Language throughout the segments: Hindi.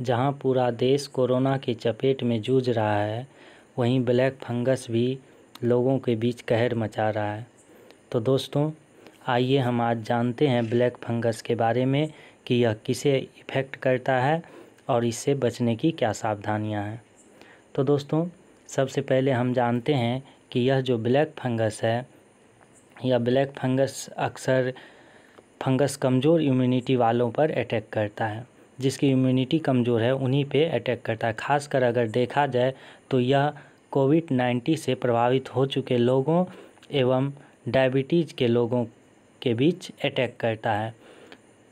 जहां पूरा देश कोरोना की चपेट में जूझ रहा है वहीं ब्लैक फंगस भी लोगों के बीच कहर मचा रहा है तो दोस्तों आइए हम आज जानते हैं ब्लैक फंगस के बारे में कि यह किसे इफ़ेक्ट करता है और इससे बचने की क्या सावधानियां हैं तो दोस्तों सबसे पहले हम जानते हैं कि यह जो ब्लैक फंगस है यह ब्लैक फंगस अक्सर फंगस कमज़ोर इम्यूनिटी वालों पर अटैक करता है जिसकी इम्यूनिटी कमज़ोर है उन्हीं पे अटैक करता है खासकर अगर देखा जाए तो यह कोविड नाइन्टीन से प्रभावित हो चुके लोगों एवं डायबिटीज़ के लोगों के बीच अटैक करता है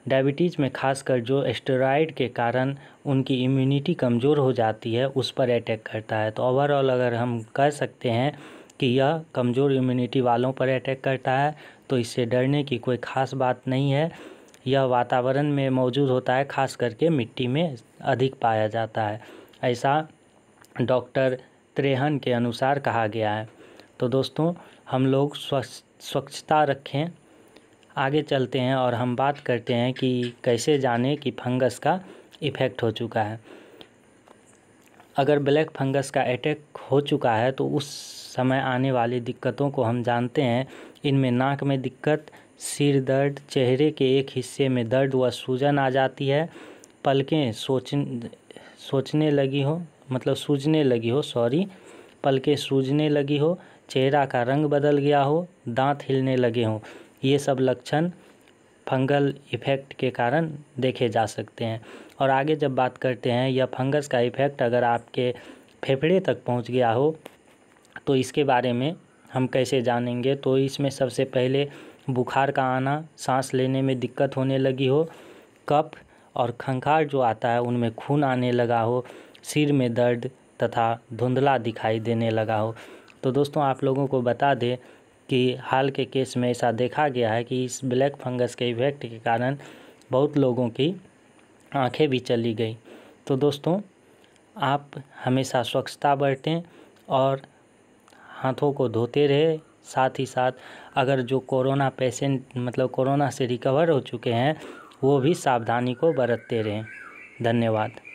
डायबिटीज़ में खासकर जो एस्टेराइड के कारण उनकी इम्यूनिटी कमज़ोर हो जाती है उस पर अटैक करता है तो ओवरऑल अगर हम कह सकते हैं कि यह कमज़ोर इम्यूनिटी वालों पर अटैक करता है तो इससे डरने की कोई ख़ास बात नहीं है यह वातावरण में मौजूद होता है खास करके मिट्टी में अधिक पाया जाता है ऐसा डॉक्टर त्रेहन के अनुसार कहा गया है तो दोस्तों हम लोग स्वच्छ स्वच्छता रखें आगे चलते हैं और हम बात करते हैं कि कैसे जाने कि फंगस का इफ़ेक्ट हो चुका है अगर ब्लैक फंगस का अटैक हो चुका है तो उस समय आने वाली दिक्कतों को हम जानते हैं इनमें नाक में दिक्कत सिर दर्द चेहरे के एक हिस्से में दर्द व सूजन आ जाती है पलकें सोच सोचने लगी हो मतलब सूझने लगी हो सॉरी पलकें सूझने लगी हो चेहरा का रंग बदल गया हो दांत हिलने लगे हों ये सब लक्षण फंगल इफ़ेक्ट के कारण देखे जा सकते हैं और आगे जब बात करते हैं यह फंगस का इफ़ेक्ट अगर आपके फेफड़े तक पहुंच गया हो तो इसके बारे में हम कैसे जानेंगे तो इसमें सबसे पहले बुखार का आना सांस लेने में दिक्कत होने लगी हो कफ और खंखार जो आता है उनमें खून आने लगा हो सिर में दर्द तथा धुंधला दिखाई देने लगा हो तो दोस्तों आप लोगों को बता दें कि हाल के केस में ऐसा देखा गया है कि इस ब्लैक फंगस के इफेक्ट के कारण बहुत लोगों की आंखें भी चली गई तो दोस्तों आप हमेशा स्वच्छता बरतें और हाथों को धोते रहे साथ ही साथ अगर जो कोरोना पेशेंट मतलब कोरोना से रिकवर हो चुके हैं वो भी सावधानी को बरतते रहें धन्यवाद